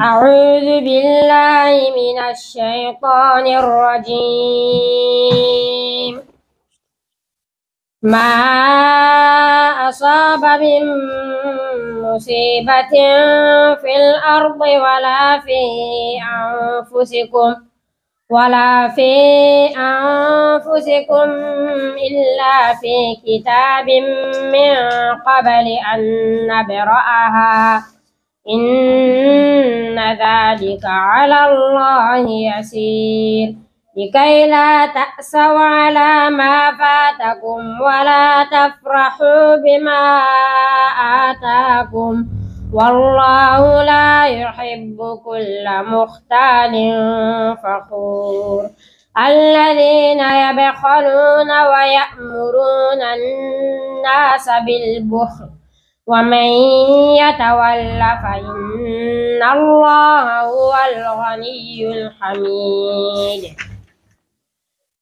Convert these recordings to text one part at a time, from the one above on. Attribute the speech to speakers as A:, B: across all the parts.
A: أعوذ بالله من الشيطان الرجيم ما أصاب من مصيبة في الأرض ولا في أنفسكم ولا في أنفسكم إلا في كتاب من قبل أن نبرأها إن ذلك على الله يسير لكي لا تأسوا على ما فاتكم ولا تفرحوا بما آتاكم والله لا يحب كل مختال فخور الذين يبخلون ويأمرون الناس بالبخل ومن يتول فإن الله هو الغني الحميد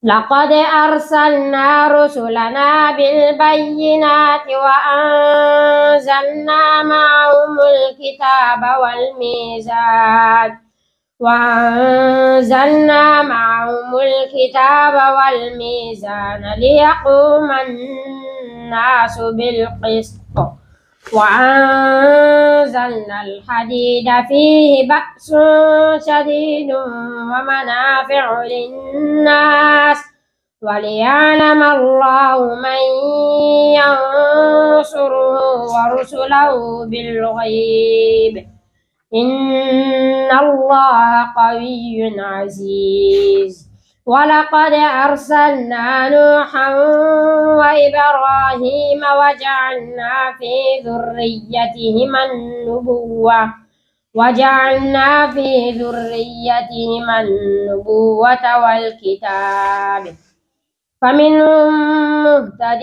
A: لقد أرسلنا رسلنا بالبينات وأنزلنا معهم الكتاب والميزان وأنزلنا معهم الكتاب والميزان ليقوم الناس بالقسط وأنزلنا الحديد فيه بأس شديد ومنافع للناس وليعلم الله من ينصره ورسله بالغيب إن الله قوي عزيز ولقد أرسلنا نوحا وإبراهيم وجعلنا في ذريتهما النبوة وجعلنا في ذريتهما النبوة والكتاب فمنهم مهتد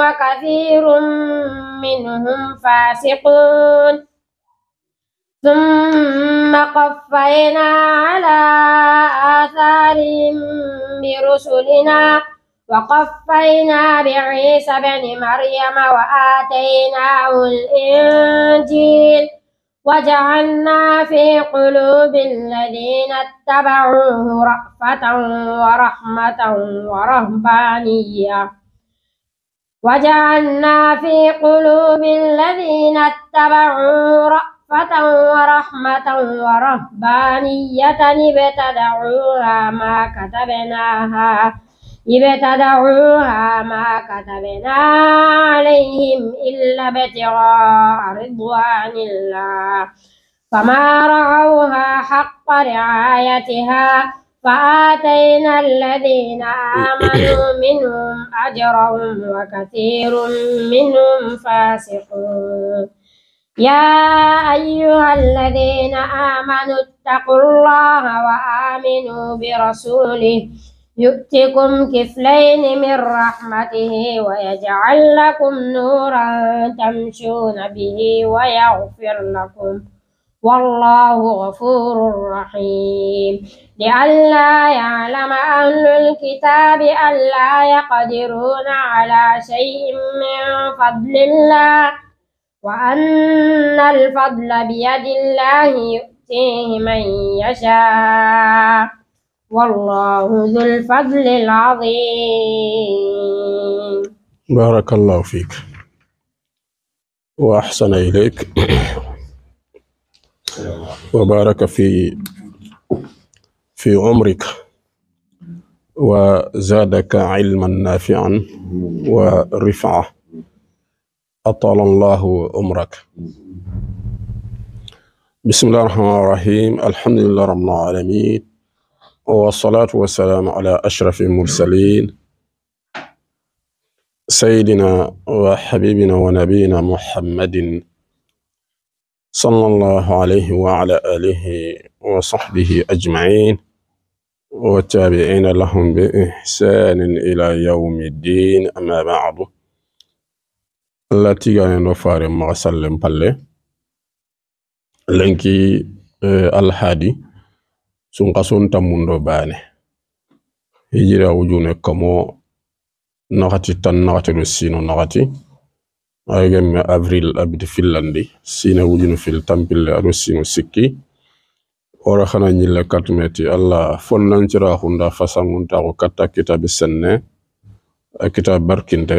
A: وكثير منهم فاسقون ثم قفينا على آثارهم برسلنا وقفينا بعيسى بن مريم وآتيناه الإنجيل وجعلنا في قلوب الذين اتبعوه رأفة ورحمة ورهبانية وجعلنا في قلوب الذين اتبعوه رأفة رأفة ورحمة ورهبانية ابتدعوها ما كتبناها ابتدعوها ما كتبنا عليهم إلا ابتغاء رضوان الله فما رعوها حق رعايتها فآتينا الذين آمنوا منهم أجرهم وكثير منهم فاسقون يا أيها الذين آمنوا اتقوا الله وآمنوا برسوله يؤتكم كفلين من رحمته ويجعل لكم نورا تمشون به ويغفر لكم والله غفور رحيم لئلا يعلم أهل الكتاب ألا يقدرون على شيء من فضل الله وأن الفضل بيد الله يؤتيه من يشاء والله ذو الفضل العظيم
B: بارك الله فيك وأحسن إليك وبارك في في عمرك وزادك علما نافعا ورفعه أطال الله عمرك بسم الله الرحمن الرحيم الحمد لله رب العالمين والصلاة والسلام على أشرف المرسلين سيدنا وحبيبنا ونبينا محمد صلى الله عليه وعلى آله وصحبه أجمعين والتابعين لهم بإحسان إلى يوم الدين أما بعد latiganeno fare ma sallen palle lenki eh, alhadi sun kason tamundo bane hijira wujune kamo nakati tan nakati do sino nakati ayogemme avril abiti fillandi sine wujunu fil tampille aɗo sino sikki ora xana ñille katumeti alla fonnancira xunda fasanguntaxu katta kitabi senne a kita barkinte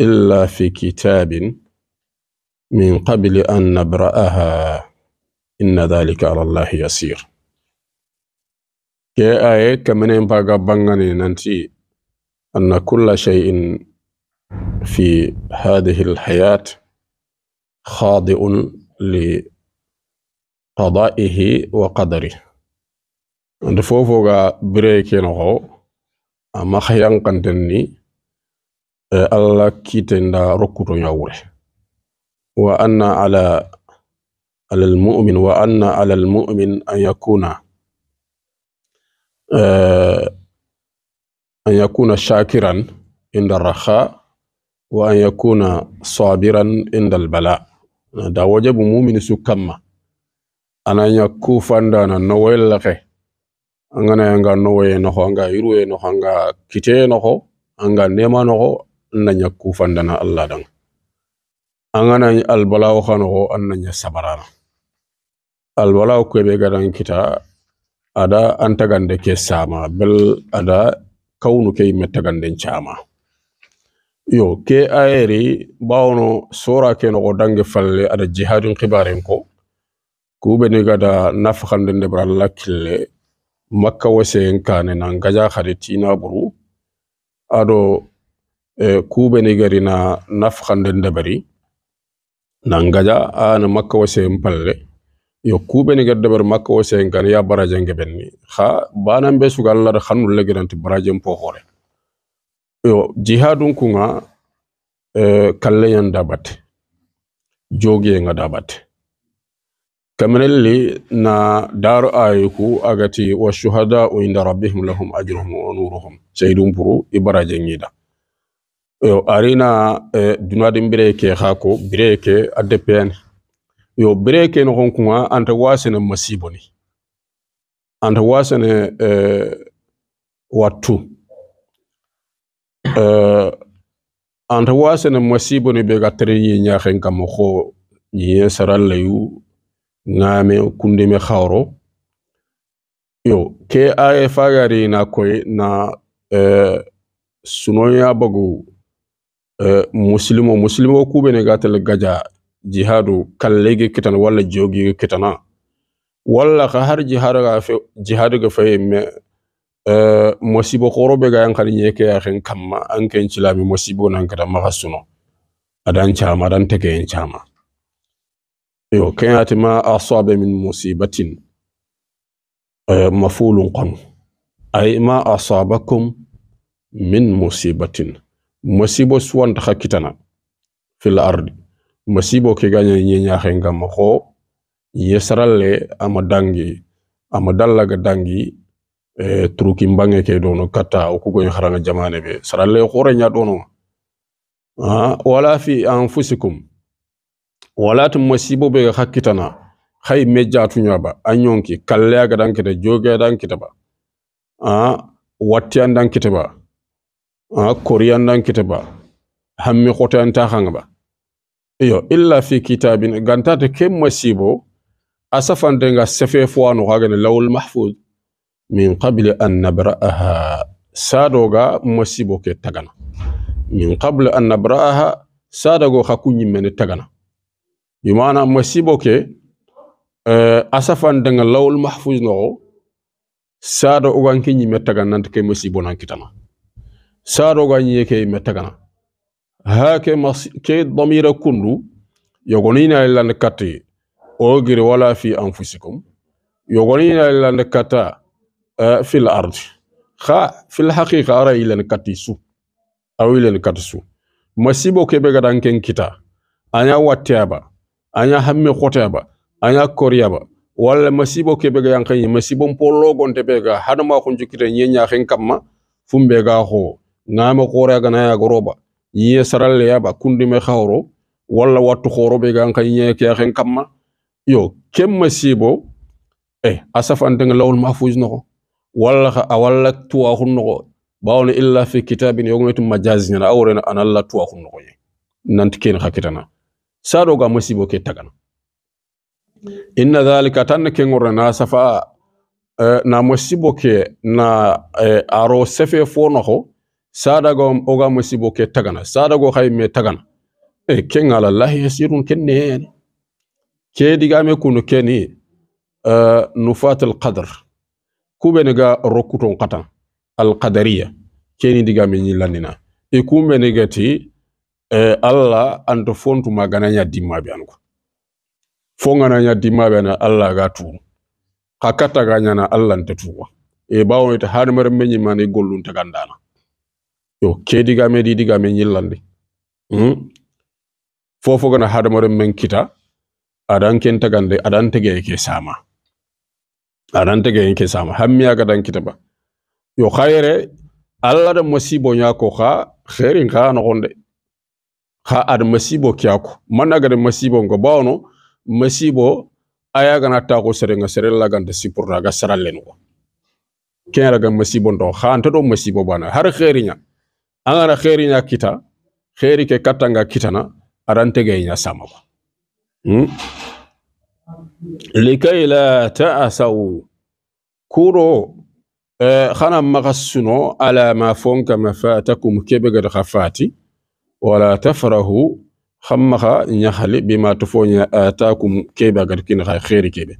B: إلا في كتاب من قبل أن نبرأها إن ذلك على الله يسير كي آيات كمنين باقا بانغاني ننتي أن كل شيء في هذه الحياة خاضع لقضائه وقدره عند فوفوغا بريكي نغو أما خيان E, alla kitenda rokkuto ñawure wa anna ala على المؤمن وأن على المؤمن أن يكون أن يكون شاكرا عند الرخاء وأن يكون صابرا عند البلاء دا وجب مؤمن سكما أنا يكوف عندنا نويل لك أنا أنا نويل نخو أنا يروي نخو أنا كتير نخو أنا نيما نخو an nya dana allah dan angana albalawo xanoxo an ya nya sabarana albalawo kebe gadan kita ada an ke sama bel ada kaunu ke yimme taganden cama yo ke ayeri bawono sora ke noxo dange falle ada jihadun xibaren ko kubeni gada nafahande ndebra alla kille makka woseen kane nan gaja khari tina buru ado ಕೂಬೆನಿಗರಿನ ನಫ್ ಖಂಡಂದ ಬರಿ ನಂಗಜ ಆನ ಮಕ್ಕ wose mpalle yo kuɓenigedde ɓer makko o sen kan ya baraje geɓen ni ha banan be suga allah han ullegiranti barajen po hoore yo jihadun kunga e, kalleyan joge jogiyenga dabate kaminelli na daru ayku agati wa shuhadau inda rabbihim lahum ajruhum wa nuruhum sayidun buru ibaraje baraje ngida yo arina eh, dunadin bireke hako bireke adepn yo bireke nogon kunga anta wasene masiboni anta wasene eh, wattu eh, anta wasene masiboni be gatere yi nyaxen kam xo ñiye saral layu ngame me xawro yo ke aye fagari na koy na eh, sunoya bagu Eh, muslimo musilimo kubene gatal gaja jihadu kallege kitana wala jogi kitana wala ka har jihadu ga fe jihadu ga fe me uh, mosibo korobe ga yan khali ke ya khen kamma an ken chilami musibo nan kada hasuno adan chama adan teke en chama yo ken atima asabe min musibatin uh, mafulun qan ay ma asabakum min musibatin masibo suwanta xa kitana fil ardi masibo ke gaña ñeñaxenga ma xo yesaralle ama dangi ama dallaga dangi e, eh, turuki mbange ke dono kata o kugoñ xaranga jamane be saralle xoreña dono ha wala fi anfusikum wala tu masibo be xa kitana xay mejjatuña anyonki kalle ñonki kalleyaga dankita jogeya dankita ba a wattiyan dankita ba Ah, kita kitaba hammi khotan ta ba iyo illa fi kitabin ta kem masibo asafande nga sefe fuwanu hagane lawul mahfuz min qabl an nabra'aha sadoga masibo ke tagana min qabl an nabra'aha sadago hakunyi men tagana yumana masibo ke uh, eh, da nga lawul mahfuz no sado uganki nyime tagana nanti ke masibo nan kitana sarogañiye ke yimme tagana ha ke mas ke damira kundu yogonina lande kati o giri wala fi anfusikum yogonina lande katta e, fil ard ha fil haqiqa ara ilani kati su aw ilani kati su masibo ke be gadan ken kita anya watteyaba anya hamme khoteyaba anya koriyaba walla masibo kebe ga yankan yi masibo pologonte be ga hadama ko jukire nyenya ken kamma fumbe ga ho ngama qore gana ya ba yi saral ya ba kundi me khawro wala wattu khoro be gan kan ye ke khen kamma yo ma sibo eh asafante nga lawul mahfuz noko wala kha awalla tuwa khun noko bawna illa fi kitabin yogometum majazi nyana na analla tuwa khun noko ye nanti ken khakitana sado ga masibo ke tagana inna zalika tan ke ngorna safa eh, na masibo ke na eh, aro sefe fo noko sadago oga masibo ke tagana sadago hay me tagana e ken ala lahi yasirun kenne ne ke diga me kunu keni uh, e, nufat al qadr Ku ga rokuton qatan al qadariya keni diga me nyilanina e kumene gati e alla anto fontu magana nya dimma be anko fongana nya dimma be na alla ga tu kakata ga nya na alla ntetuwa e bawo ita har mar menyi mani gollun tagandana yo keedigaame ɗi digaame hmm? gana fofogona rem men kita ken tagande adan tege ke sama adan tege ke sama aga dan kita ba yo khayre allah da masibo ñako ha herin ha nogonde ha aɗa masibo kiyako aga da musibo ngo bawno masibo ayagana tako serenga serellaganta sipurnaga sarallen ko kenraga masibo ndo ha anta masibo bana har khairinya angana nya kita xeeri ke na kitana aran tegeyña samaba hmm? likay la taasau kuro eh, xana suno ala ma fonkama fatakum kebe gada xa wala tafrahu xam maxa ñaxali bima tofoña atakum kebe agata kina xa xeeri kebe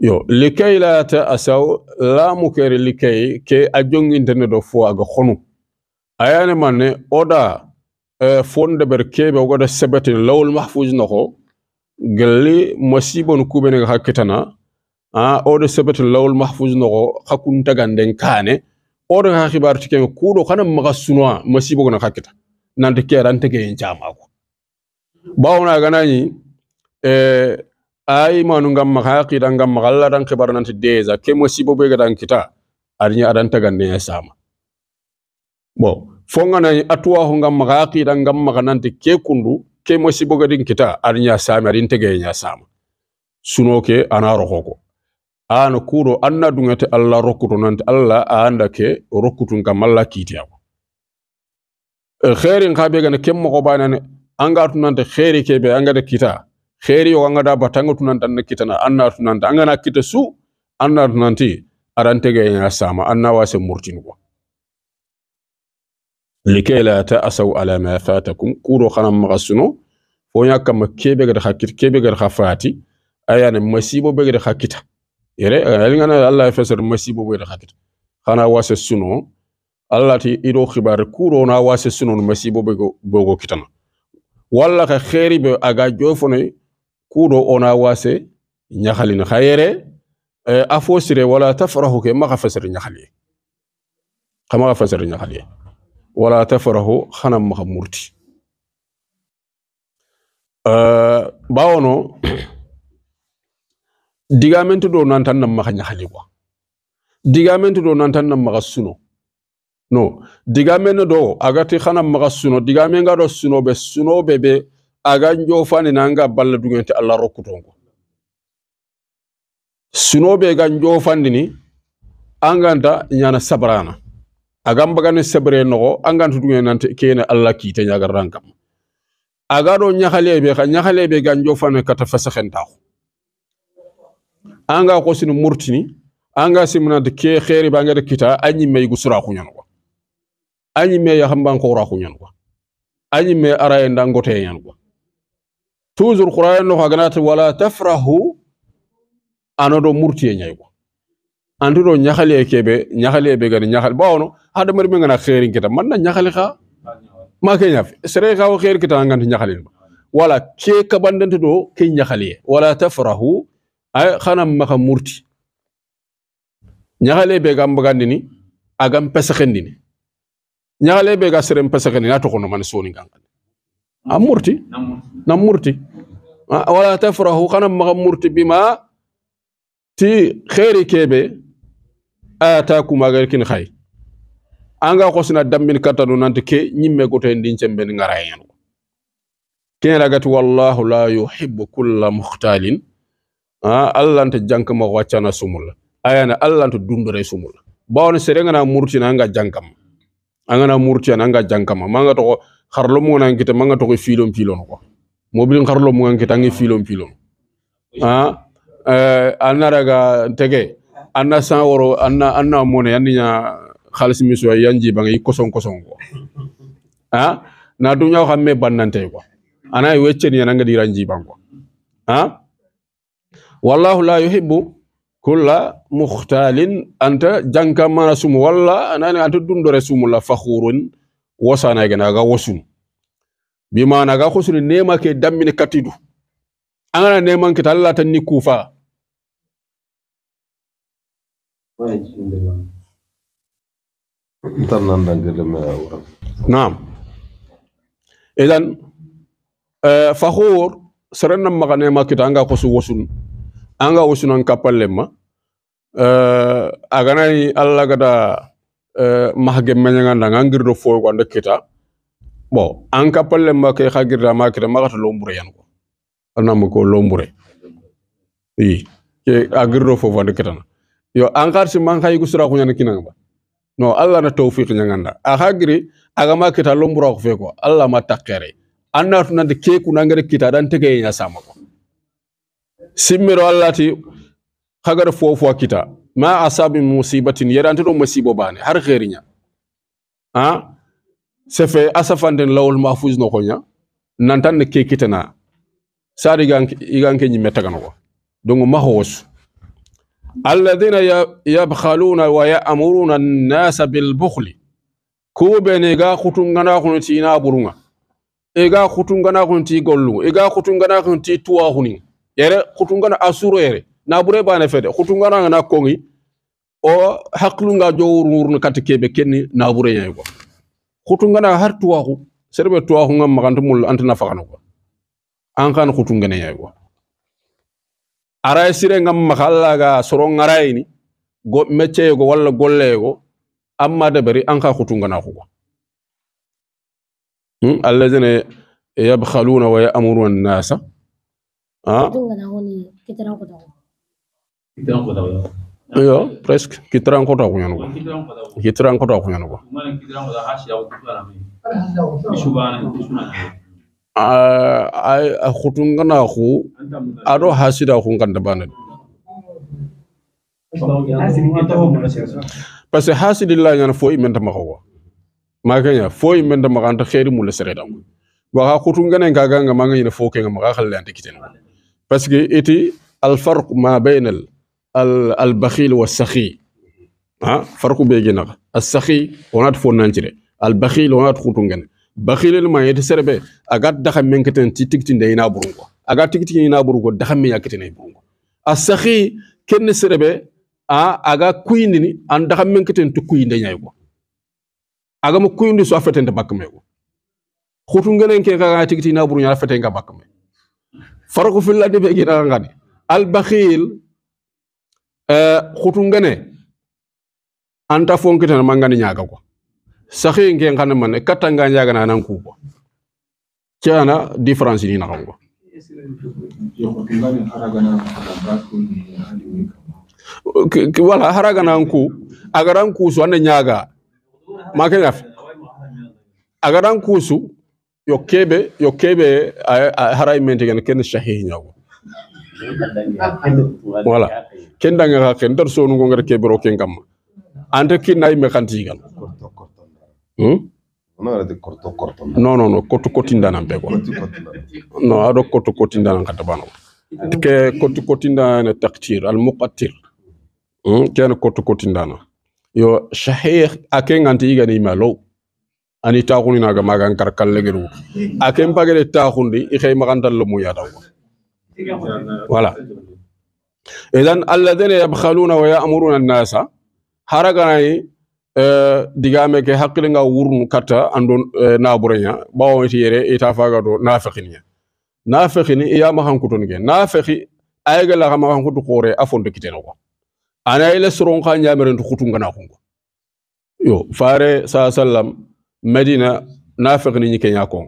B: yo likay la ta'asaw la mukeri likay ke a jongintene do fo aga khonu ayani manne oda fon e, fonde ber kebe ogoda sebetin lawol mahfuj noko gelli masibon kubene hakitana a oda sebetin lawol mahfuj noko hakun taganden kane oda ha khibar tiken kudo kana maga sunwa masibo gona hakita nante keran tege en jama ko bawna ganani eh ay manu ngam ma haqida ngam ma Allah dan xibar nante deja ke masibo be gadan kita arnya adan taganden ya sama bon fongana atuwa hunga maga akida ngam maga nanti ke kundu ke boga din kita arnya sami arin tege nya sama ke ana rokoko ana kuro anna dungate alla rokuto nanti alla anda ke rokutun kam alla kitiyako khairin e khabe gana kem mo ne anga tunante khairi be anga de kita khairi yo anga da batanga tunante kita na anna tunante anga na kita su anna ti arantege nya sama anna wase murtin ko لكي لا تأسوا على ما فاتكم كورو خنا مغسنو فونيا كما كيبي غير خاكيت كيبي غير خفاتي أيان مسيبو بغير خاكيتا يري يعني أنا الله يفسر مسيبو بغير خاكيتا خنا واسه سنو الله تي إيرو خبار كورو نا واسه سنو مسيبو بغو كتنا walla ka xeeri be aga jofonoy kuɗo ona wase ñahalin hayere e, a fosire wala tafrahu ke maxa fesere ñahali ye xa maxa fesere ñahali ye wala tafarahu xanam maxa murti uh, bawono digamentu do nantan nam maxa ñaxali quoi digamentu do nantan nam maxa suno no digamen do agati xanam maxa suno digamen do suno be suno be be aga njofani nanga balla dugente alla rokkuton suno be ga njofandini anganta ñana sabrana agam bagane sebre nogo angan tutunge nante kene alla kite ñagaran kam be ñahalebe xa be gan fane kata fasahentaxu anga sinu murtini anga de ke nga de kita a ñimme yigu suraxuñanwa a ñimme yaxamban ko a ñimme araye nda ko toujours qur'an no aganati wala tafrahu anodo murtiye ko anduno ñaxale kebe ñaxale be gani ñaxal bawno hada mari mengana xeerin kita mana na ka, xa ma ke ñaf sere wo xeer kita ngant ñaxale wala ke kabandante do ke ñaxale wala tafrahu ay xana maka murti ñaxale be gam bagandini agam pesaxendini ñaxale be ga serem pesaxendini atoxono man soni ngant am murti nam murti wala tafrahu xana maka murti bima ti xeeri kebe ayata magal kin khay anga khosna dambin katanu nante ke nyimme goto ndin din cemben ngarayen ken ragati wallahu la yuhibbu kulla mukhtalin Ah, allah nta jankama waccana sumul ayana allah nta dundure sumul bawon sere ngana murtina anga jankam angana murtina anga jankama manga to kharlo mo nan kita manga to filom filon ko mobil kharlo mo ngan kita ngi filon filon eh anaraga tege anna san woro anna anna mone anni nya khalis mi so ya yanji bangi kosong kosong ko ha na nyaw xamme banante ko ana wecceni yana di ranji ko ha wallahu la yuhibbu kulla mukhtalin anta janka mana sumu walla ni anta dundore sumu la fakhurun wasana gena ga wasun Bima na ga ne nema ke dammini katidu angana ne kita Allah tan ni kufa نعم إذن فخور سرنا مغني ما كده أنغا قصو وسون أنغا وسون أن كابل لما أغنى الله كده mahage menyangan da ngangir do foy wanda kita bo an kapalle ma kay khagir da ma kita magata lombure yan ko anam ko lombure yi iya, ke agir do fo wanda kita yo ankar si man khay gusura ko kinanga no allah na tawfiq nyanganda a hagri aga ma kita lombura ko fe ko allah ma takere anna to nande ke ku nangere kita dan tege nya sama ko simiro allah ti hagar fofo kita ma asabi musibatin yarante do musibo bane har nya ha sefe asafanden lawul mahfuz no nya nantan ke kitana sari gank igan ke ko dongo mahos alladhina yabkhaluna wa ya'muruna an-nasa bil bukhli kubene ga khutungana khunti na burunga ega khutungana khunti gollu ega khutungana khunti tuwa huni yere khutungana asuro yere na bure bane fede khutungana na kongi o haklunga jowururun katikebe kenni na bure yego khutungana har tuwa khu serbe tuwa hu ngam magantumul antana fakano an kan khutungana yego aray sirengam mahallaga ni go wala walla golleyego amma dabari an ka hutunganakuga hmm? alladina yabhaluna wa yamuruna nnasa yo presque kitrankotakuñanuga kitrankotakuñanuga a khutun gana khu aro hasira khu kan dabana parce que khowa ma fo imenta makawa makanya fo imenta makanta khairi mula seredam waxa khutun gana ngaga nga manga nyina fo kenga maka khalle ante kiten parce que iti al farq ma bayna al al bakhil wa sakhi ha be begina al sakhi onat fo nanjire al bakhil onat khutun gana bakhilil ma yete serbe aga dakham men keten ti tikti ndey na burungo aga tikti na burungo dakham men yaketen burungo asakhi ken serbe a aga ni an dakham men keten ti kuyinde ko aga mo kuyindi so afeten de bakme ko khutu ngelen ke ga tikti na burungo afeten ga bakme farqu fil adi be gi gira ngani al bakhil eh khutu ngene anta fonketen mangani nyaga ko sahi nge ngana man katta nga nyaga na nan ku ko ciana difference ni na ko ko wala haraga na ku agaran ku su nyaga ma kan af agaran ku su yo kebe yo kebe haray mente gen ken sahi nyago wala ken danga ken dar sonu ngor kebe ro ken kam ante nay ono de korto korto non non non kotu kotindanan ɓe quoi non aɗo kotu kotindanan ka tabano ke kotu kotindana taktir al muqattir kene kotu kotindana yo sahih ake ganti yigani ima low ani taxuninaga maga n kar kallegeru a ken pagede taxundi i xey maxantan lomu yadaw voilà idan alladina yabxaluna wa yamuruna annasa haraganayi Eh, digame ke hakkille nga wurnu katta andon eh, naɓuraya ti yere ita faga do nafekiniya nafikhi iyama hankuton ke han kutu hankutu afon a kitena ko ana ile soron xa kutun gana ko yo fare sa sallam medina ni ñi keña kon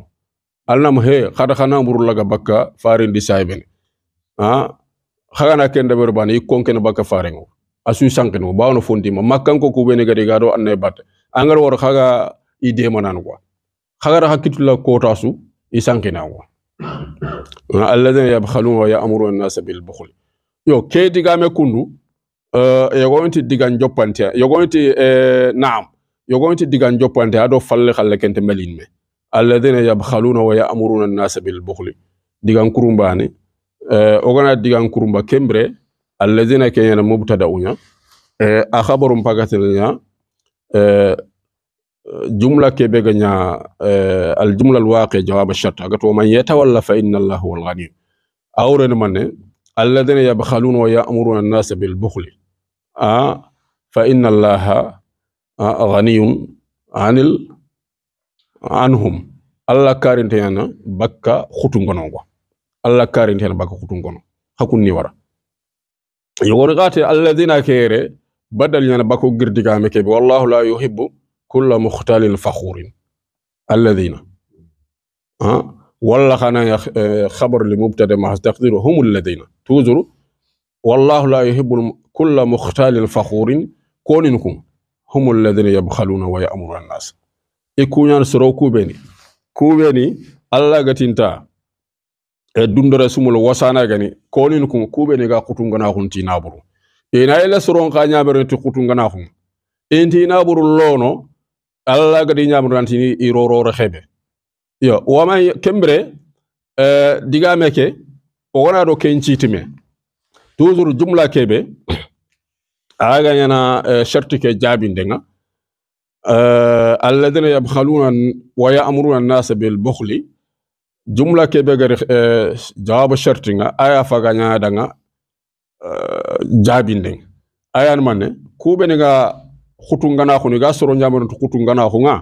B: alnam he khana xana laga bakka farendi saybene ah, ha xagana ken deɓer berbani i konkene fare ngo asu sankin ba wono fonti ma makkan ko ko bene gade gado anne bat angar wor khaga i de manan ko khagara la ko tasu i sankina ko alladhina yabkhaluna wa ya'muru an-nasa bil bukhl yo ke diga me kundu uh, eh, yogonti diga njopante gonti uh, eh, naam gonti diga njopante ado falle khalle kente melin me alladhina yabkhaluna wa ya'muruna an-nasa bil bukhl diga kurumbani uh, eh, ogana diga kurumba kembre allazina kenyana mubtada'unya e a khabarum pagatilnya e jumla ke kebe ganya al jumla al waqi jawab al shart agato man yatawalla fa inna allah wal ghani awren manne allazina yabkhaluna wa ya'muruna an-nas bil bukhli a fa inna allah ghaniyun anil anhum allah karintena bakka khutu gonongo allah karintena bakka khutu gono hakun ni wara yorgati alladhina kere badal yana bako girdiga meke bi wallahu la yuhibbu kullu mukhtalin fakhurin alladhina ha wala khana ya khabar eh, li mubtada ma astaqdiru hum alladhina tuzuru wallahu la yuhibbu kullu mukhtalin fakhurin koninkum hum alladhina yabkhaluna wa ya'muru an-nas ikunyan suroku beni kubeni alla gatinta E dundore sumul wasana gani konin kun kube ne ga kutungana hun ti naburu ina e ila soron ka nyabere ti kutungana hun inti e naburu lono alla ga di nyamru antini iroro rehebe yo wama kembre e diga meke o wona do kencitime toujours jumla kebe aga yana sharti ke jabinde nga alladhina yabkhaluna wa ya'muruna an-nasa bil bukhli jumla ke kebe gari e jawabu sharti nga aya faga da nga uh, jabinde nga ayan mane kubene nga khutungana khuni ga soro nyamano tu khutungana khunga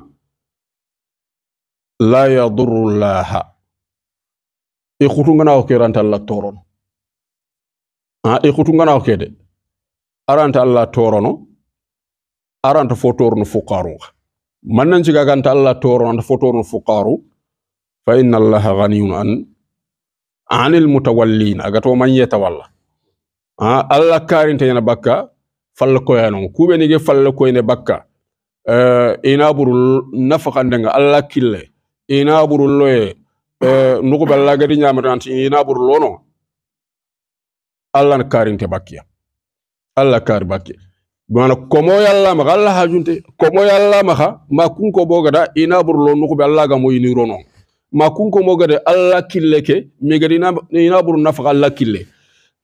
B: la yadurru laha e khutu khutungana ko ranta la torono ha e khutu khutungana ko de aranta la torono aranta fo torono fuqaru man nan ci ga ganta la torono fo torono fuqaru fa inna allaha ganiyun an anil mutawallin agato man yetawalla ha allah karinte yana bakka falla koyanon kuɓe fal falla koyne bakka uh, ina buru nafakandenga allah kille ina buru loye uh, eh, nukuɓe allah gadi ñamatanti ina buru lono allah karinte bakkiya allah kari bakke mana komo yalla maxa allah hajunte komo yalla maxa ma kun ko bogada ina buru lo nukuɓe allah gamo yinironon makunkomo gade alla kille ke mi gadi ina buru nafaga alla kille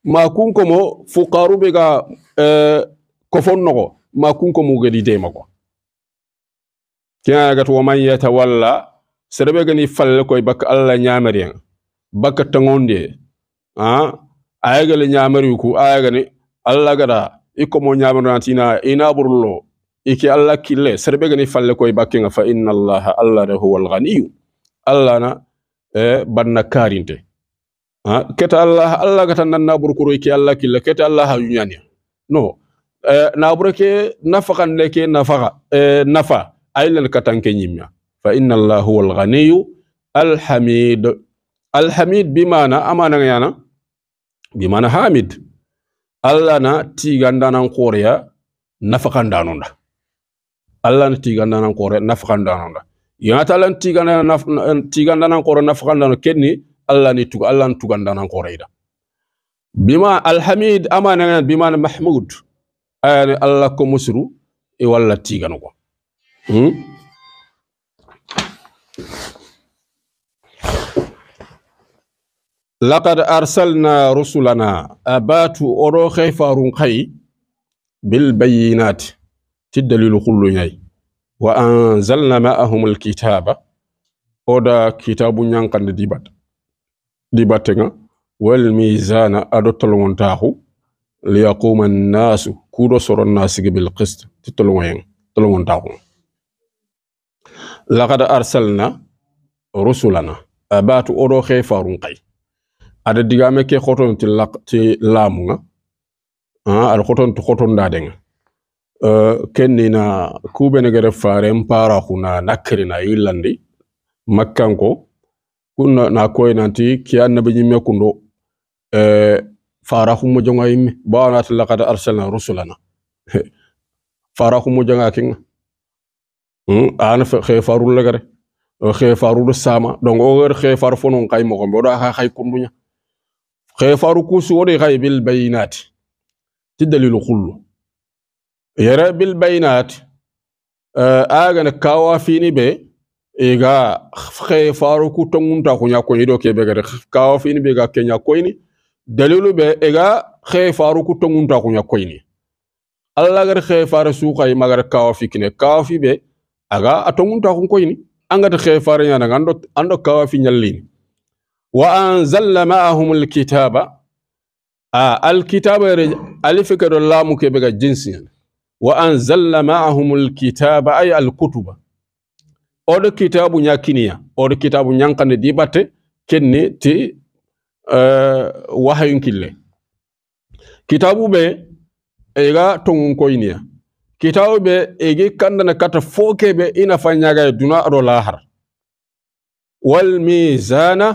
B: makunkomo fuqaru be ga eh, kofon nogo makunkomo gadi dema ko kena gati waman yatawalla serebe gani falle koy bak alla nyamari bak bakka tangonde a ah, ayagale nyamari ku ayagani alla gada ikomo nyamaratina ina burlo iki alla kille serebe gani falle koy bakke nga fa inna allaha allahu huwal ghaniyyu allana e banna karinte ha keta allah allah gata na burkuro ki allah killa keta allah yunyani no e, na burake nafaka leke nafaka e, nafa ailal katanke nyimya fa inna allah huwal ghaniyyu alhamid alhamid bimana amana yana bimana hamid allah na tigandanan koreya nafakandanonda allah na tigandanan koreya nafakandanonda yonatalan tigandanan koro nafagandano kenni allah ni tuga allah tugandanan koroyda bima alhamid bima na mahmud ayani allah ko musiru e walla tiganogo hmm? lakad arsalna rusulana abatu oro kay farun bil bayinati ti dalilu kullu wa anzalna ma'ahum alkitaba oda kitabu ñankande dibat dibattenga wal misana aɗo tolgontaku liyaquma annasu kuɗo soronna nas bil qist ti tolgoyen tolgontaku laqad arsalna rusulana abatu odo he qay ada digame ke hoton ti lamunga aɗa hoton ti denga Eh, kennina kubene faren para kuna nakri na yillandi makkanko kunna na koy nanti ki annabi nyimme kundo e fara humo jonga yimme bawana ta laqad arsalna rusulana fara humo jonga king hmm ana fe faru lagare khefaru eh, sama donc o wer khefar fonon kay mo gombo da ha khay kundunya khefaru kusu wodi khay bil bayinat ti dalilu kullu yara bil bainat eh, na kawa fini be iga xe faru ku tongunta kunya koyi do ke begere kawa fini be ga ke kenya ni dalilu be iga xe faru ku tongunta kunya koyni alla gar xe faru su kay magar kawa fikine kawa fi be aga atongunta kun koyni angata xe faru nyana ando ando kawa fi nyallini wa anzalna ma'ahum alkitaba a alkitaba alifika do lamu ke be ga jinsi nyana wa anzalna maahum alkitaba ay alkutuba oɗo kitabu ñakkiniya oɗo kitabu ñankande di ɓatte kenni ti eh, wahayunkille kitabu ɓe ega tongunkoyniya kitabu ɓe egi kandana kata fookeɓe ina fa ñaga e duna aɗo lahar wal misana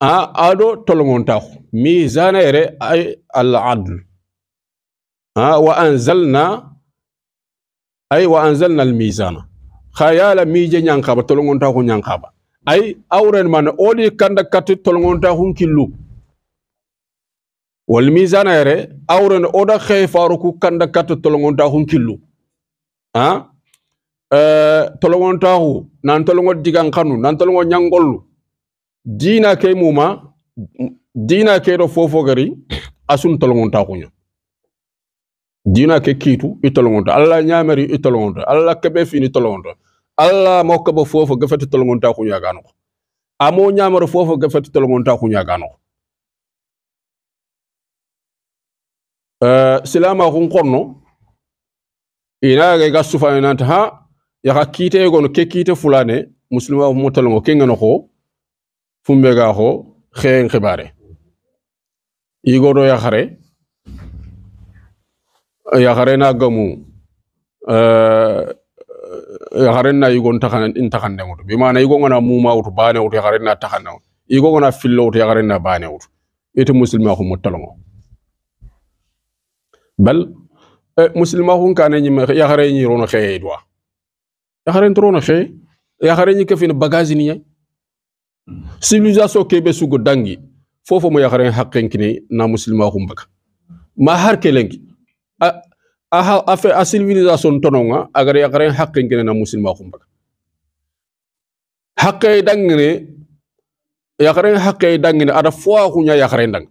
B: a aɗo tolongontaku misana ere ay al adle وأنزلنا أي وأنزلنا الميزان خيال ميجي نانكابا تلونغون تاكو نانكابا أي أورن من أولي كاندا كاتي تلونغون تاكو كيلو والميزان يري أورن أودا خي فاروكو كاندا كاتي تلونغون تاكو كيلو ها أه تلونغون تاكو نان تلونغون ديغان كانو نان تلونغون نانغولو دينا كي موما دينا كي رو فوفو غري أسون تلونغون تاكو نانكابا dina ke kitu itolongonta alla ñameri itolongonta alla kebe fini itolongonta alla mo kebe fofo gefeti tolongonta ku ñagano amo ñamero fofo gefeti tolongonta ku ñagano uh, eh, silama kun konno ina ga ga sufa nanta ha ya ka kite gono ke kite fulane muslima mo tolongo ke ngano ko fumbe ga ho xeen xibare igoro ya xare yakarena gamu yakarenna igon takan intakanne mutu bimana igon ngana muma utu bane utu yakarenna takanna utu igon ngana fillo utu yakarenna bane utu ite muslima khu muttalongo bal eh, muslima khu kane nyima yakare nyi rono kheye dwa yakare rono kheye yakare nyi kefin bagage ni civilisation kebe sugu dangi fofo mo yakare hakken kini na muslima khu mbaka ma har kelengi aha afe a civilisation tononga agare agare haqqin kene na muslima kumbaga haqqe e dangene yakare haqqe e dangene ada foa kunya yakare dang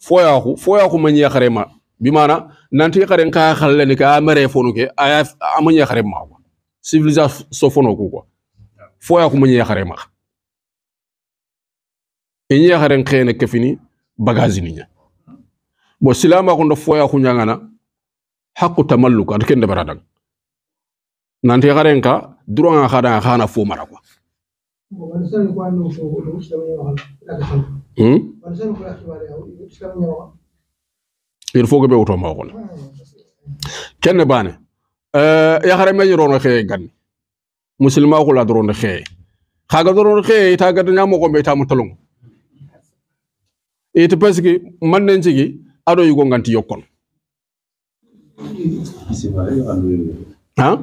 B: foya ku foya ku manya yakare ma bi mana nanti yakare ka khalle ni ka mere fonu ke aya amanya yakare ma wa civilisation so sofono ku ko foya ku manya yakare ma inya yakare fini bagage ni nya bo silama ko ndo foya nya ngana haku tamalluka to ken debara dag nanti xaren nka duro nga xada xana fo mara quoi il faut que ɓe wuto maxoxole kene bane eh, yaxare me ñorono xeye gan musilma xula dorono xeye xaga dorono xeye ita gadaña moxombe itamo talong it parce que man nen cigi aɗo yugo nganti yokkon Ah,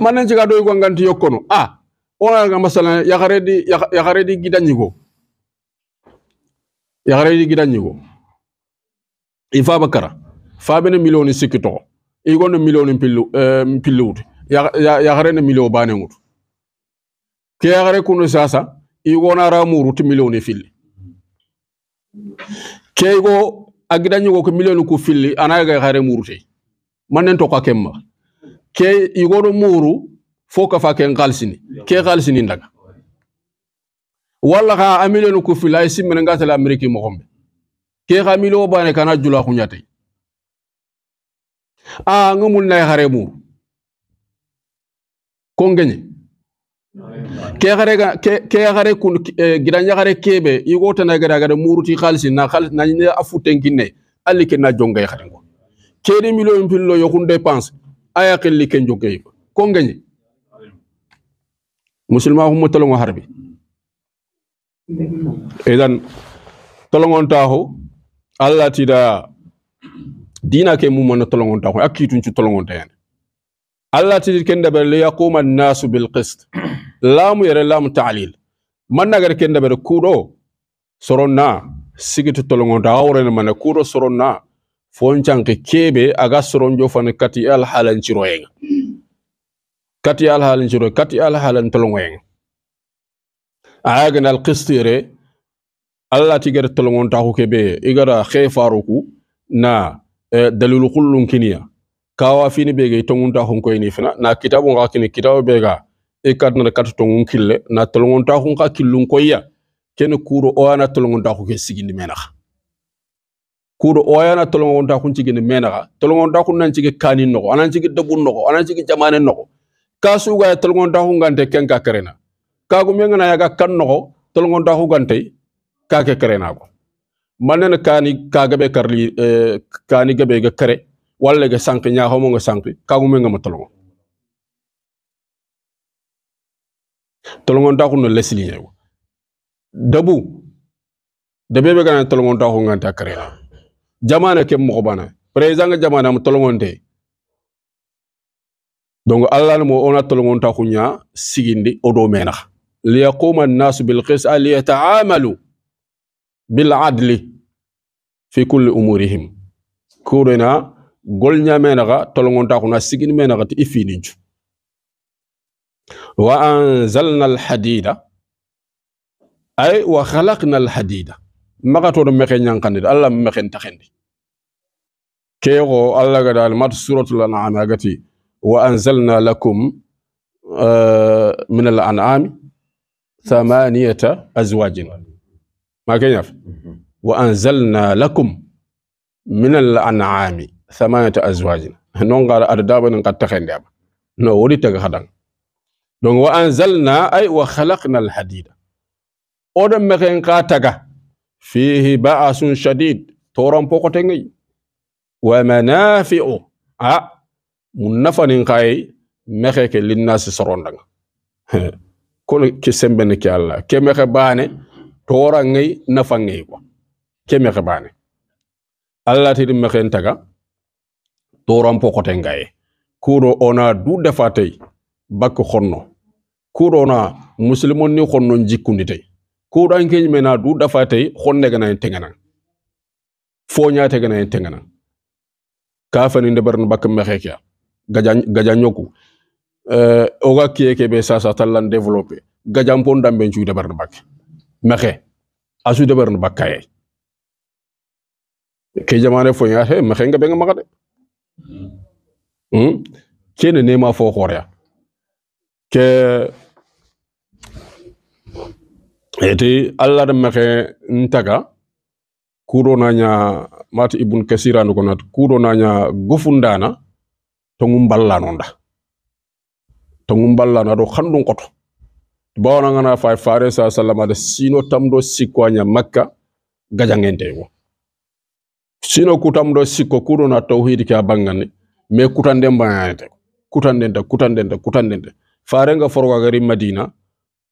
B: manen ciga doy gwanganti yokkono a ah, onaga masalan yakaredi yakaredi gidanñigo yakaredi gidanñigo i faba kara fabene milioni sikki toxo i gonno milioni pilliwut eh, yakarene milio banengut ke yakare kuno sasa i gonara muru ti milioni fili ke igo agida ñugo ko million ku filli anaga xare murute manen to ka kemma ke igoro muru fo ka fa ke ngalsini ke ngalsini ndaga wala xa a million ku filli ay simmene ngatale mo moxombe ke xa million bane kana jula xuñatey a ngumul mul nay xare mur ko ngeñe ke xare kun eh, gidan yaxare kebe i wotana gada gada muruti xaalisi na xaalis na a futenkin ne ali ke na jongay xaten ko keni million pillo yoxun dépense a yaqilli ke jongay ko ngeñi musulma xumo tolongo harbi idan tolongontaxu allah tida dina ke mumana tolongontaxu a kiitun ci tolongonta yane Allah ci ken da bari ya koma nasu bil qist lamu yare lamu ta'lil man nagar ken da bari kudo na sigitu tolongo dawre na mana kudo soronna foncan ke kebe aga jo fan kati al halan ciroyenga kati al halan ciro kati al halan tolongoyenga ayagan al qist yare Allah ci gar tolongo tahu kebe igara khefaruku na eh, dalilu kullun kiniya kawa fini bege tongunta hun koy fina na kitabu nga kini kitabu bega e kat na kat tongun kille na tolongonta hun ka killun koyya ken kuro o ana tolongonta ku ke sigindi menaxa kuro o yana tolongonta kun cigini menaxa tolongonta kun nan cigi kani noxo anan cigi dabun noxo anan cigi jamane noxo ka sugaya tolongonta kun gante ken ka kerena kagu mengana yaga kan noxo tolongonta ku gante ka ke kerena ko manene kani kagabe karli eh, kani gabe ga kere wala ga sank nya homo ga sanki kagu me ngam tolongo tolongo ndaku no lesli yew dabu da bebe gana tolongo nga ta kare jamana ke mo bana president jamana mo tolongo Dong donc allah mo ona tolongo ndaku nya sigindi odo mena yaquma an-nas bil qis'a yata'amalu bil adli fi kulli umurihim kurena gol ñamenaxa tolongontaxuna sigin menaxa ti i finincu wa anzalna alhadida ay wa halakna alhadida do mexe nyankandi allah mexen taxendi allah ga dal mat suratul an'am الأنعام أغتي وأنزلنا لكم آه من الأنعام ثمانية أزواج ما كان يعرف وأنزلنا لكم من الأنعام thamanata azwajin non gara ardaban qad takhandaba no wori taga hadan donc wa anzalna ay wa khalaqna al hadida oɗon meken ka taga fihi ba'asun shadid toron pokote ngi wa manafi'u a mun nafanin kay mexe ke linnasi ko kono ke sembene ke allah ke mexe bane tora ngi nafa ngi ko ke mexe bane allah tiɗi mexen taga toran pokote ngaye kuro ona du dafa tey bakko honno kuro ona muslimon ni honno jikkundi tey kuro an mena du dafa tey honne gana tengana foña te gana en tengana kafani ndebar no bakko mexe kya gaja gaja euh oga kiyeke be sa sa talan développer gaja pon dambe ci no bakke mexe asu ndebar no bakkaye ke jamane foña he mexe nga be nga magade Hmm? kene ne ma fo xoreya ke eti allah dan maxe ntaga kudo naña mati ibun kasiranu konat kudo naña gofundana tongum ballano nda tongum ballano aɗo xandun qoto bawanangana fay fare sa sallama ada sino tamdo sikwanya makka gajangentego sino siko na kutamɗo sikko kuɗona tawhid ke a bangane mais kutandenbayayte kutandenta kutandenta kutandente farenga foroga gari madina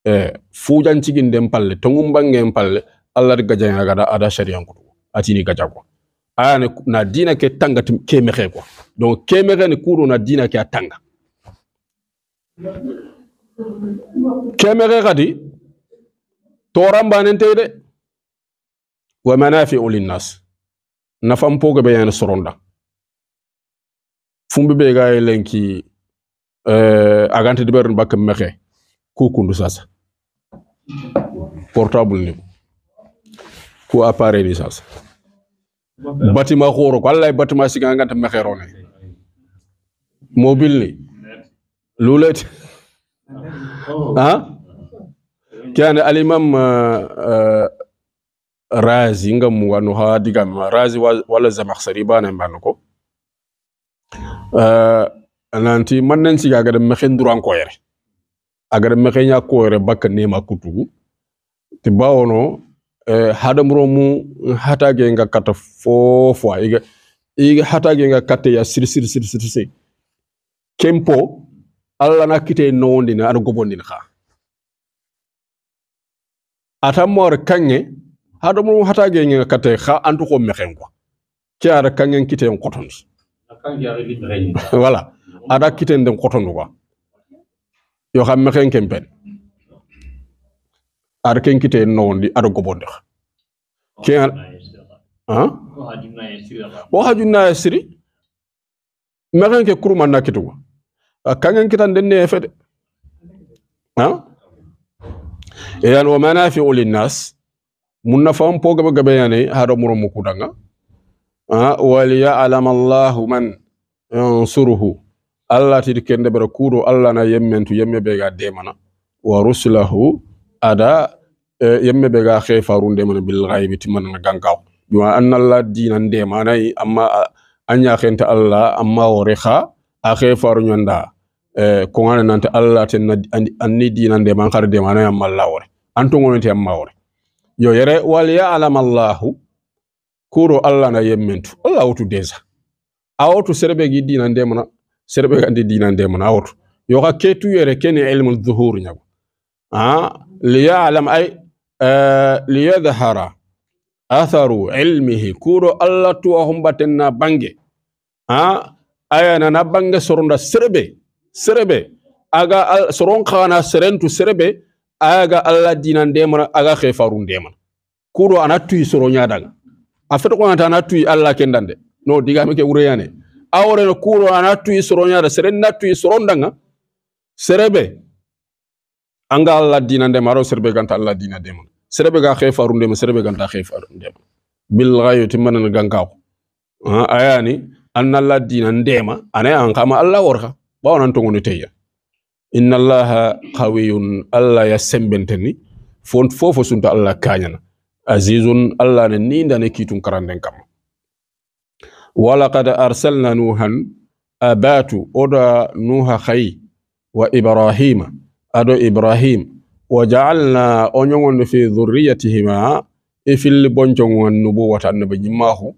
B: eh e fujanciginden palle tongum bangen palle allah ti gajaagada ada sharian kutugo atini gaja quoi ayane na dina ke tanga kemexe kwa donc kemexe ni kuɗo na dina ke a tanga kemexe toramba nente de wa manafiu linnas nafan poga be yana soronda fumbe be ga lenki euh agante de bern bakam mexe ku kundu sasa portable ni ku appareil ni sasa batima khoro ko allah batima siga nganta mexe rone mobile ni lulet ha كان al imam آه razi ngamu wanu ha digam razi wala zamakhsari bana man ko euh nanti man nan ci gaga dem mexen nduran ko yere agar mexen ya ko yere bak nema kutugu ti bawono euh hadam romu hatage nga kata fo fofo iga iga hatage nga kata ya sir sir sir sir sir kempo alla na kite nowndina aɗa gobondina ha atanmore kanye. hadamu hata ge nga kate kha antu ko mexen ko ci ara kangen kiten koton Wala, ada kiten dem koton ko yo xam mexen kempen ar ken kiten no ndi ada gobonde ke han wa na yasri mexen ke kuruma ka kangen kitan den ne fede han ya wa manafi'u lin nas Mun munna fam po gabe gabe yani hado muro mukudanga ha wali ya'lam Allahu man yansuruhu Allah ti kende bara kudo Allah na yemmentu yemme be ga demana wa rusulahu ada e, yemme be ga khefaru demana bil ghaibi timan ga gangaw biwa anna Allah dinan mana amma anya khenta Allah amma wariha a khefaru nyanda e, ko ngana nanta Allah ten anni dinan de man khar mana amma Allah wore anto ngonte amma wore yo yere wal alam allahu kuro allah na yemmentu allah wotu déjà a serbe gi dina ndemana serɓe andi dina ndemana a yo ka ketu yere kene ilmu dhuhur ñago a liyalam ay e, liyadhara atharu ilmihi kuro allah tuwa humbaten na bange a ayana na bange soronda serbe serbe aga soron khana serentu serbe aga alla dina ndemana aga khefaru ndemana kuɗo anatu isoro soro ñadaga a feto konata ana tuyi alla kendande no digame ke wureyane awore no ana anatu isoro nyada sere natu isoro ndanga serebe anga alla dina ro serebe ganta alla dina ndemana serebe ga khefaru ndema serebe ganta hefaru ndema bilgayo timmanan gankako ayani anna alla dina ndema anay an kama alla worka ɓawanan togoni teya inna allaha qawiyun allah ya sembenteni font fofo sunta allah kañana azizun allah ne ni ndane kitun karanden kam walaqad arsalna nuhan abatu oda nuha khay wa ibrahima ado ibrahim wa jaalna onyongon fi dhurriyatihima e filli boncogo an nubuwata annabi jimmahu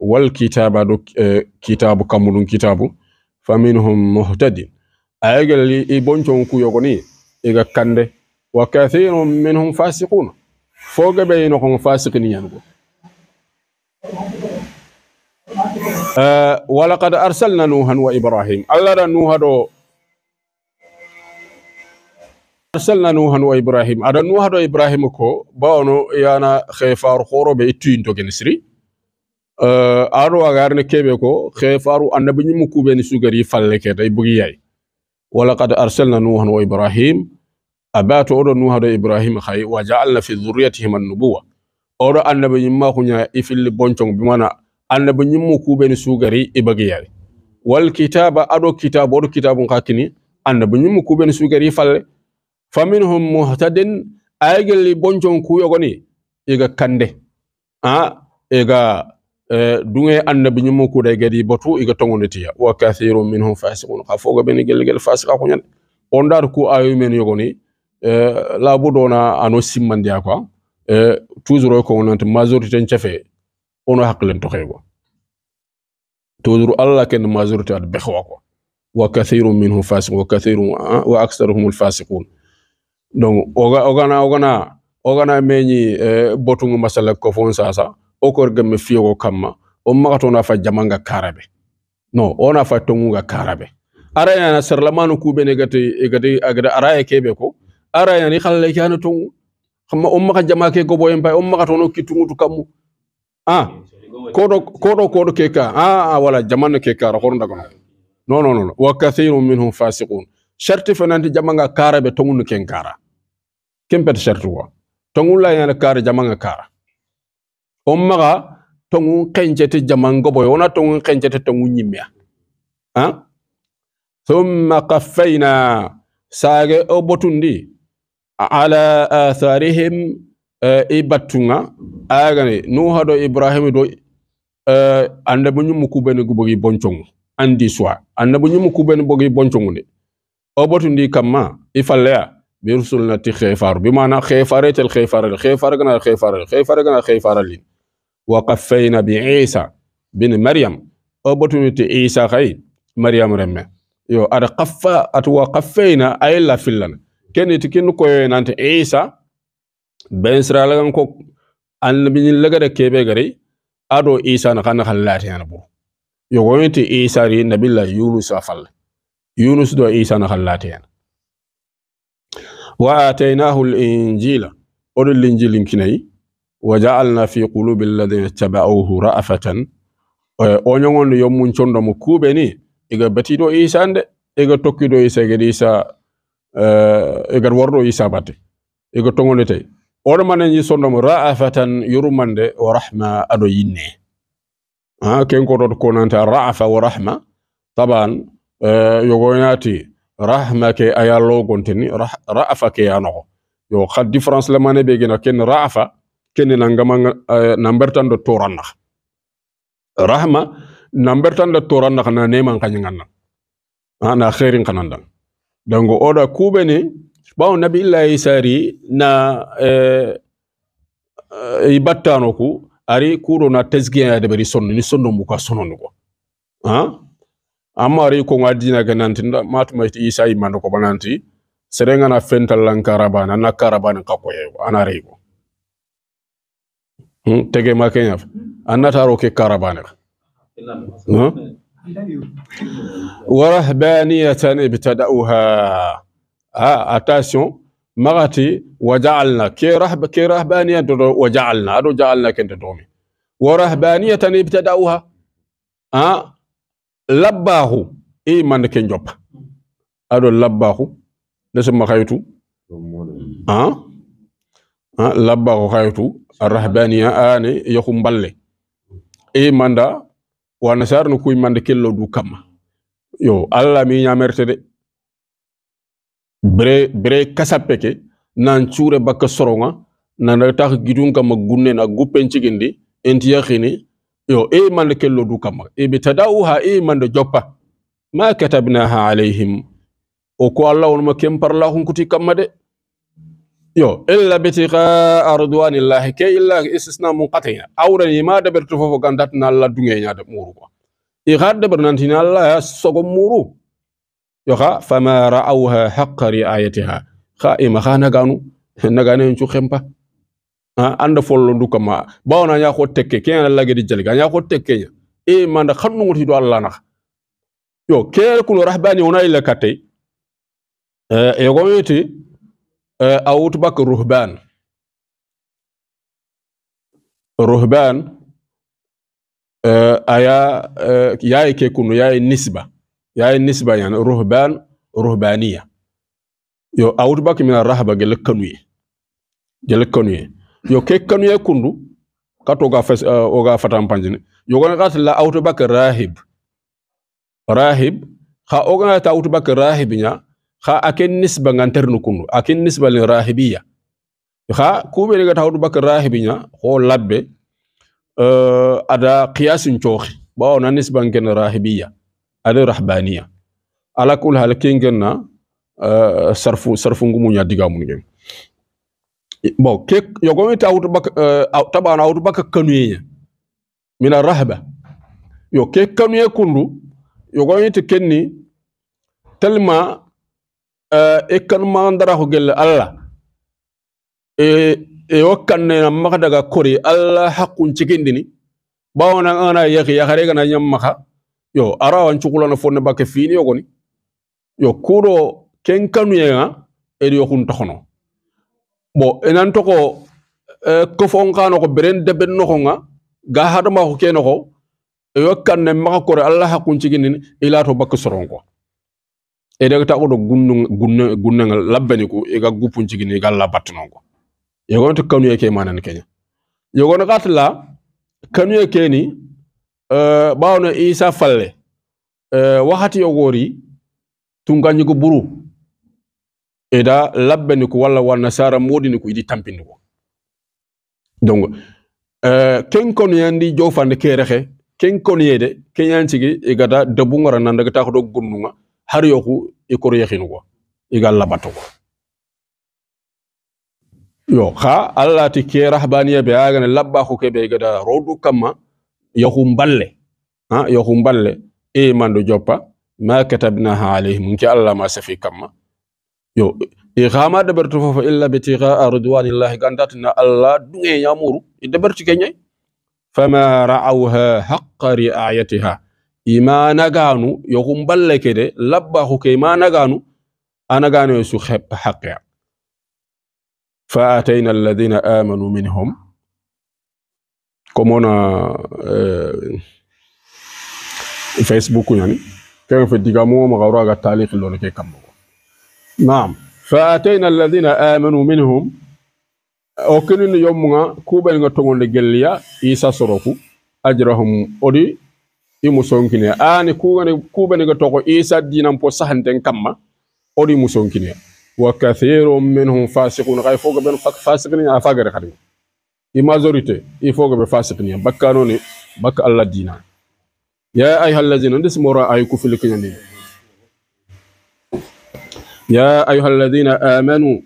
B: wal kitaba eh, kitabu kammuɗum kitabu faminhum muhtadin ayagel ibonchon ku yogoni iga kande wa kathirun minhum fasiqun foga be no kon fasiqin yango wa laqad arsalna nuhan wa ibrahim allah da nuha do arsalna nuhan wa ibrahim ada nuha do ibrahim ko yaana yana khayfar khoro be tuin to genisri aro agarne kebe ko khayfaru annabi nyimu kubeni sugari falle ke day bugi yayi ولقد أرسلنا نوحا وإبراهيم أبات أورو نوحا وإبراهيم خي وجعلنا في ذريتهم النبوة أورو النبي يما كنيا إفل بونتون أن نبي يمو كوبين سوغري إبغياري والكتاب أدو كتاب أدو كتاب أن نبي يمو كوبين سوغري فال فمنهم مهتد أيجل بونتون كويو غني إيغا كاندي أه إيغا Eh, dunge annabi ñimmo kuuɗa gadi batu iga ya wa kathiru minhum fasiqun xa foga ɓeni gelgel fasiqa kuñan on ndaar ku ayu men yogoni eh, laabudona ano simmandiya quoi eh, toujours oy kogonante majorité cafe ono haqqilen toxe quoi toujours allah ken majorité ad bexwa quoi wa kathiru minhum fasikun wa kathiru ah, wa aktaruhum lfasiqun donc ogana ogana ogana meñi botungu masala ko fon sasa o korgemme fiyogo kamma magato na fa jamanga karabe no ona fa tongunga karabe serlamanu sarlamanu kuɓene gati e gati agada araya kebe ko arayani ni khalle hana to xama on maxa jama ke goboyen pay on maxatono kitungutu kammu a kodo kodo kodo ke ka a ah, wala jamano ke ka ro xoro ndagano no no no wa kathirun minhum fasiqun sharti fenanti jamanga karaɓe tongunu ken kara ken pete sharti wa tongunla yana kara jamanga kara on maga tongun kencete jamangoboyo wona tongun kencete tongu ñimmea a thumma kaffayna saage o ala atharihim e, i battunga agani nu haɗo ibrahima do annabi ñummu kuɓeni bogi boncongu andi soi annabi ñummu kuɓeni bogi boncongu de o botundi kamma i falleya bi rusulnati xefaru bi mana xefaretel xefarel xefare gana gana wa qaffayna bi isa bin maryam o ɓotumite isa kay maryam remme yo aɗa qaffa ata wa qaffayna ay la fillana keni ti kin koyoye nante isa ben siralagan ko annabiñin lagada keɓe gari aɗo isa na kana kan laati yana buru yogoyinti isa ri yunus a yunus do isa na kan laati yana wa kinayi وجعلنا في قلوب الذين اتبعوه رأفة onyogon yo mun chondo mo kube ni iga batido isa ande iga tokkido isa iga isa iga wardo isa bate iga tongolete odo manen yi sondo mo ra'afatan yurumande wa rahma ado yinne ha ken ko dot ko nanta ra'afa wa rahma taban yogoyati rahma ke ayalo gonteni ra'afa ke yanogo yo khad difference le mané be gina ken ra'afa ngama nangama eh, nambertan do toranna rahma nambertan do toranna kana neman ah, na ana khairin kananda dango oda kubene bawo nabi illa isari na eh, eh, ibattano ku ari kuro na tesgiya de sonno ni sonno muka ko ha ah? amma ari ko addina ga nanti ma isa man ko bananti serengana fental lankara bana na karabana bana kakkoyego تجي ما ke أنا تاروك ro ورهبانية ابتدأوها ها اتاسيون مغتي وجعلنا كي رهب كي رهبانية وجعلنا أدو جعلنا كنت دومي ورهبانية ابتدأوها ها لباه إيمان كنجوب أدو لباه نسمى خيطو ها آه لباه خيطو arrahbaniya ane yakum balle e manda wana sarno kuy manda kello du kamma yo allah mi ñamerte de bere bere kasappe nan cure bakka soronga nan tax gidun kamma gunne na guppen cigindi enti yakhini yo e manda kello du kamma e bi tadawuha e manda joppa ma katabnaha alayhim o ko allah wonma kem parla hunkuti kamma de يو إلا بتقاء أردوان الله كي إلا إسسنا منقطعين أولا يما دبر تفوفو قندتنا الله دنيا مورو إغاد دبر ننتين الله سوكم مورو يو خا فما رأوها حق رعايتها خا إما خا نغانو نغانين شو خيمبا آه، أنا فولو دوكا ما باونا نياخو تكي كيان الله جدي جلقا نياخو تكي إما نخنو مرتدو الله نخ يو كيان كل رحباني ونا إلا كاتي آه، يغويتي Eh, au tubak ruhban ruhban uh, eh, aya uh, eh, yaay ke kunu yaay nisba yaay nisba yani ruhban ruhbaniya yo au tubak min arhaba gel kanuy gel kanuy yo ke kanuy kundu katoga fes uh, oga fatam panjine yo gona kat la au rahib rahib kha ogana ta au tubak rahibnya xa aken nisba nganternu kunu aken nisba le rahibiya xa kubere ga tawdu bak rahibinya ho labbe uh, ada qiyasin chokhi ba ona nisba ngen rahibiya ada rahbaniya ala kul hal kengenna uh, sarfu sarfu ngumunya digamun gen bon ke yogomi tawdu bak uh, tabana awdu bak kanuye mina rahba yo ke kanuye kundu yogomi te kenni telma Eh, ikanmagandara hogelle allah eh, eh, na maga daga kori allah dini cikindini bawona ana yaki ya yakare gana ñammaha yo arawan cukulana fonne bakke fini yogoni yo kuɗo ken kanuyenga eɗi yokun tohono bo enan toko kofon kanoko beren deben nohonga ga ko hadamako kenoko e ne maga kori allah dini cikindini t'o bakke soron quoi e daga ta ko gunnu gunne gunne labbani ko e ga gupun cigini ga labatno ko e gon to kanu yake manan kenya e gon katla kanu yake ni euh bawna isa falle euh wahati yo gori tun ko buru eda da labbani ko walla nasara modini ko idi tampindi ko donc euh ken kon yandi jofande rexe ken kon yede ken yancigi e gata dabungora nan daga ta ko gunnunga har yoku ikor yakin ko igal labato ko yo ha allah ke rahbaniya be agane labbahu labba ko ke be gada rodu kama yahu mballe ha yahu mballe e mando joppa ma katabna alayhim ki allah ma safi kama yo e khama de fofa illa bi tigha ridwanillahi gandatna allah dunge yamuru e de bertu kenyay fama ra'awha haqqa ri'ayatiha ima naganu yokum balle kede labba huke ima naganu anaganu yesu khep haqqia fa atayna alladhina amanu minhum komona eh, facebook yani كان في الدقامو مغوراء التعليق اللي لكي كمو نعم فأتينا الذين آمنوا منهم أوكلن يومنا كوبا نغتمون لجليا إيسا سروكو أجرهم أولي i musonkine a ah, ni kubani ga toko isa dinan po sahanten kamma odi musonkine wa kathirun minhum fasiqun kay foga ben fasiqin ya fagare khadi i majorite i foga be fasiqin ya bakkano ni bak allah dina ya ayuha allazina ndis mora ay ku fil ya ayuha allazina amanu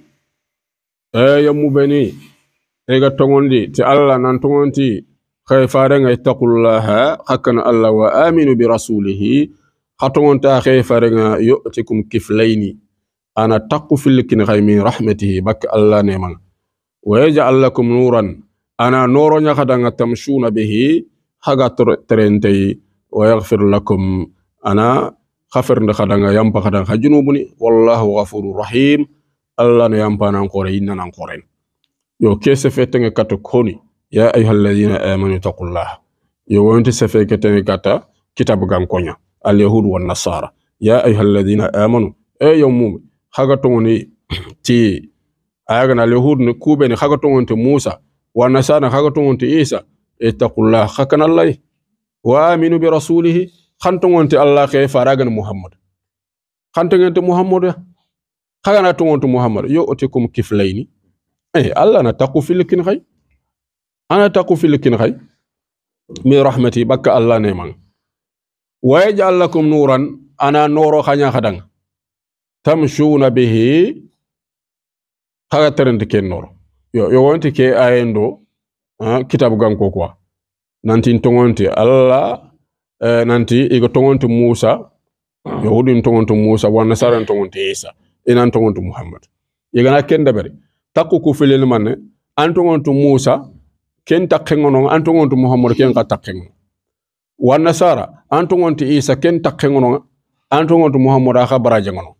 B: ayyamu eh, bani ega tongondi ti Allah nan tongonti kay ngay taqullaha hakana allah wa aminu bi rasulihi hatongonta kay farenga yu'tikum kiflaini ana taqu filkin kin khaymi rahmatihi bak allah neman wa yaj'al lakum nuran ana noro nya kadanga tamshuna bihi haga terentei wa yaghfir lakum ana khafir nda kadanga yampa nga junubuni wallahu ghafurur rahim allah ne yampa nan kore inna kore yo kese fetenge kato يا أيها الذين آمنوا تقول الله يوانت سفيكة نكاتا كتاب غانكونا اليهود والنصارى يا أيها الذين آمنوا أي يوم مومي خاكتوني تي آيغن اليهود نكوبيني خاكتوني موسى والنصارى خاكتوني إيسا اتقوا الله خاكنا الله وآمنوا برسوله خانتوني الله خي فراغن محمد خانتوني محمد خاكنا توني محمد يؤتكم كفليني أي الله نتقو في لكن خي ana taku kin khay mi rahmati bakka allah ne mang way jalakum nuran ana noro khanya khadang tamshuna bihi khaga terente ken noro yo yo wonti ke ayendo kitab kitabu ko quoi nanti tongonti allah eh, nanti igo tongonti musa yahudin tongonti musa wa nasaran tongonti isa inan tongonti muhammad yegana kenda bari takku ku filel manne musa ken kengonong antong ontu muhammad ken ka takkengo wan nasara antong ontu isa ken takkengono antong ontu muhammad aka baraje ngono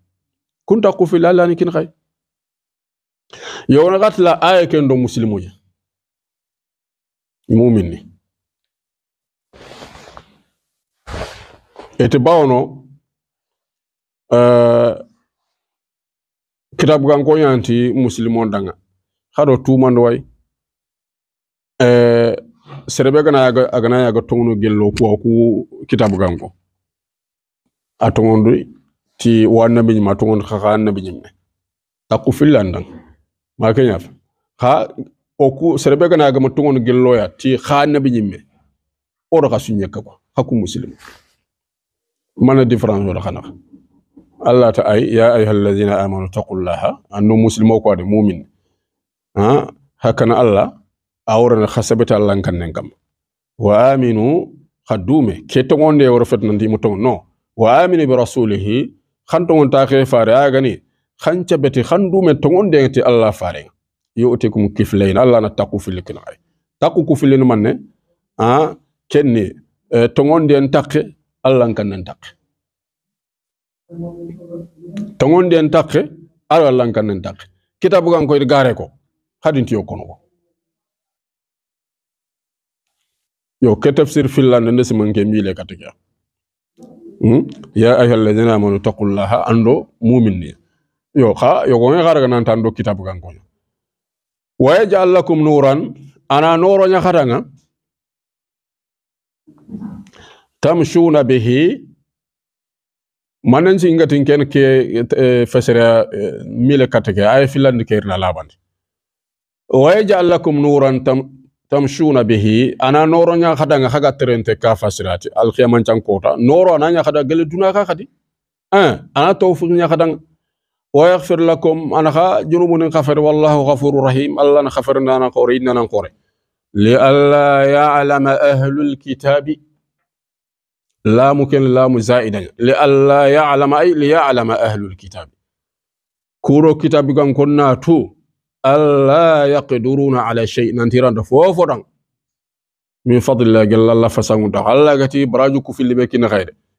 B: kunta ku fi lalla ni kin khay yawna gatla ay ken do ya mu'minni ete bawono euh kitab gankoyanti muslimon danga xado tumandoy Eh, serebe gana yaga agana yaga tongno gello ko ku kitabu gango a tongondo ti wanna bin ma tongon kha kha annabi nyimme ta ku fillandang ma kenya kha oku serebe gana yaga tongon gello ya ti kha annabi nyimme oro kha sunye ka ko haku muslim mana difference wala khana Allah ta ay ya ayyuhallazina amanu taqullaha annu muslimo ko de mu'min ha hakana Allah awrana khasabata allah kannen kam wa aminu ha duume ke togonde woro fetnandimo togon no wa aminu bi rasulihi han ta khe fare agani han cabete han duume togondegete allah fare yo'tikum kiflayn allah na taqu fil kinay taqu ku filin manne a kenni e, togonden takke allah kannen takke togonden takke ala allah kannen takke kitabu gan koyde gare ko yo kono yo ke tafsir ne nde siman ke le katiga hmm? ya ayyuhal ladina amanu taqullaha ando mu'minni yo kha yo ko ngara ga nan tando kitab gan ko wa yaj'al lakum nuran ana noro nya nga tamshuna bihi manan ci ngati ken ke eh, fesere eh, mile katiga ay filan ke irna labandi wa yaj'al lakum nuran tam tamshuna bihi ana noro nya khada nga khaga terente ka fasirati al khiyaman chan kota noro ana nya khada gele duna ka khadi an ana tawfiq nya khada wa yaghfir lakum ana kha junubun khafir wallahu ghafurur rahim allah na khafarna na qori inna na qori li alla ya'lam ahlul kitabi لا ممكن لا مزائدا لألا يعلم أي ليعلم أهل الكتاب كورو كتاب كنا تو Allah alla yaqdiruna ala nan shay'in antiranta fofotan min fadlillah gella allah da allah gati baraju ku fili filliɓe kina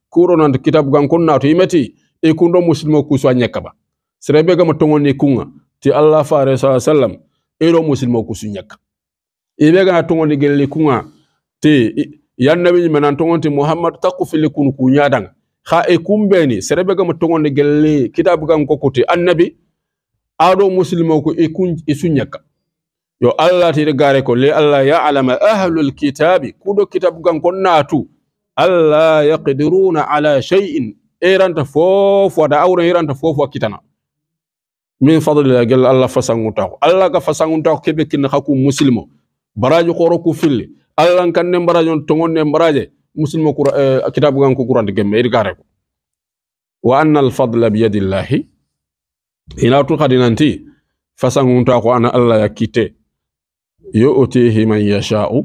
B: kuro nan kitab gan konna to imeti e kun do muslimo ku so nyaka ba sere be serebe gama togonni kunga ti allah fa re sa sallam e do eɗo musilme o kusu ñakka iɓe gana togonni gelli kunga ti yannabiñi menan togonti mouhammadu takku fili kunu ku ñadanga kha e kumbeni serebe gama togonni gelli kitab gan ko kuti annabi ado musilma ko e suññaka yo allah tiri gare ko le allah alama ahlul kitabi Kudo kitabu kan kon natu allah yaqdiruna ala shay'in eranta fofo da awra eranta fofo kitana min fadlillah gal allah taw allah ga taw kebe kin haku muslimo baraji ko roku fil allah eh, kan ne baraji. to ngone kitabu muslimo ko kurante gemme iri gare ko wa anna alfadla biyadillahi hinatu kadinanti fasangunta ko ana alla yakite yo otihi man yasha'u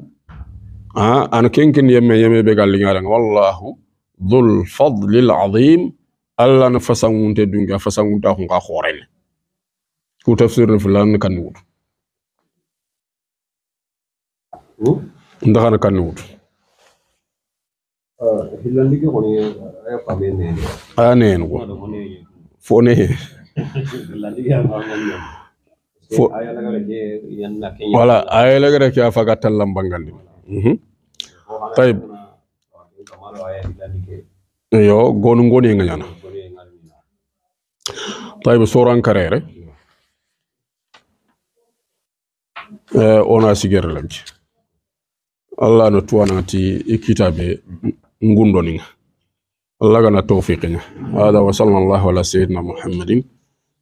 B: a an kenkin yeme yeme be ngara wallahu dhul fadlil azim alla na fasangunte dunga fasangunta ko nga khorene ku tafsir ne fulan kan wut hmm? ndaxana kan wutu ah, hillandike koni eh, aya pame nene aya ah, nene ko fo nene wala aya lagara ke a faga tallan bangandi mhm. tayib yo gonu ngoni nga ñana tayib soran karere eh, ona sigere lamci allah no tuwanati be ngundoni nga allah gana tawfiqiña hada wa sallallahu ala sayidina muhammadin